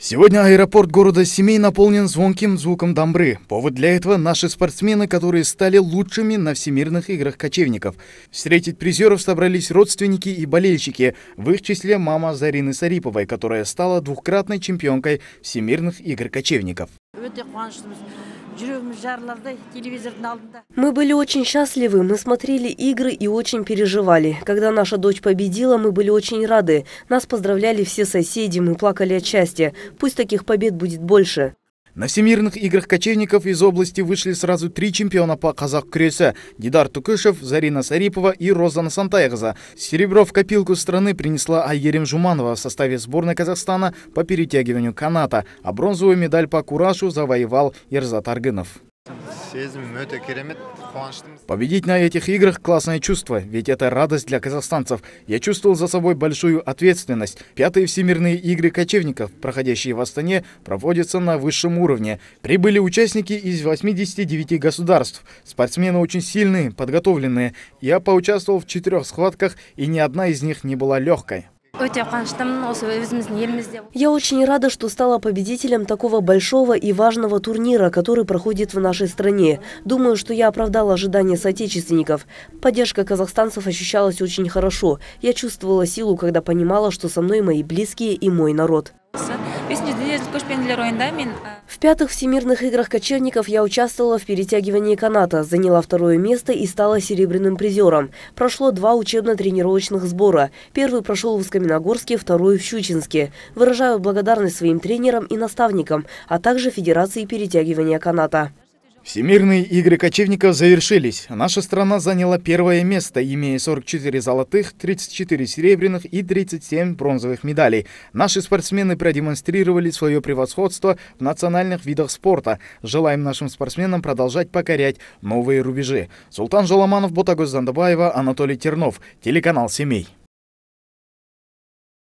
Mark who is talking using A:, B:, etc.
A: Сегодня аэропорт города Семей наполнен звонким звуком дамбры. Повод для этого – наши спортсмены, которые стали лучшими на всемирных играх кочевников. Встретить призеров собрались родственники и болельщики, в их числе мама Зарины Сариповой, которая стала двукратной чемпионкой всемирных игр кочевников.
B: Мы были очень счастливы, мы смотрели игры и очень переживали. Когда наша дочь победила, мы были очень рады. Нас поздравляли все соседи, мы плакали от счастья. Пусть таких побед будет больше.
A: На Всемирных играх кочевников из области вышли сразу три чемпиона по казак күресі – Дидар Тукышев, Зарина Сарипова и Розана Сантайғыза. Серебро в копилку страны принесла Айерим Жуманова в составе сборной Казахстана по перетягиванию каната, а бронзовую медаль по куражу завоевал Ерзат Аргынов. Победить на этих играх – классное чувство, ведь это радость для казахстанцев. Я чувствовал за собой большую ответственность. Пятые всемирные игры кочевников, проходящие в Астане, проводятся на высшем уровне. Прибыли участники из 89 государств. Спортсмены очень сильные, подготовленные. Я поучаствовал в четырех схватках, и ни одна из них не была легкой.
B: Я очень рада, что стала победителем такого большого и важного турнира, который проходит в нашей стране. Думаю, что я оправдала ожидания соотечественников. Поддержка казахстанцев ощущалась очень хорошо. Я чувствовала силу, когда понимала, что со мной мои близкие и мой народ. В пятых всемирных играх кочевников я участвовала в перетягивании каната, заняла второе место и стала серебряным призером. Прошло два учебно-тренировочных сбора. Первый прошел в Скаменогорске, второй в Щучинске. Выражаю благодарность своим тренерам и наставникам, а также Федерации перетягивания каната.
A: Всемирные игры кочевников завершились. Наша страна заняла первое место, имея 44 золотых, 34 серебряных и 37 бронзовых медалей. Наши спортсмены продемонстрировали свое превосходство в национальных видах спорта. Желаем нашим спортсменам продолжать покорять новые рубежи. Султан Жоламанов, Ботагоз Зандабаева, Анатолий Тернов, телеканал «Семей».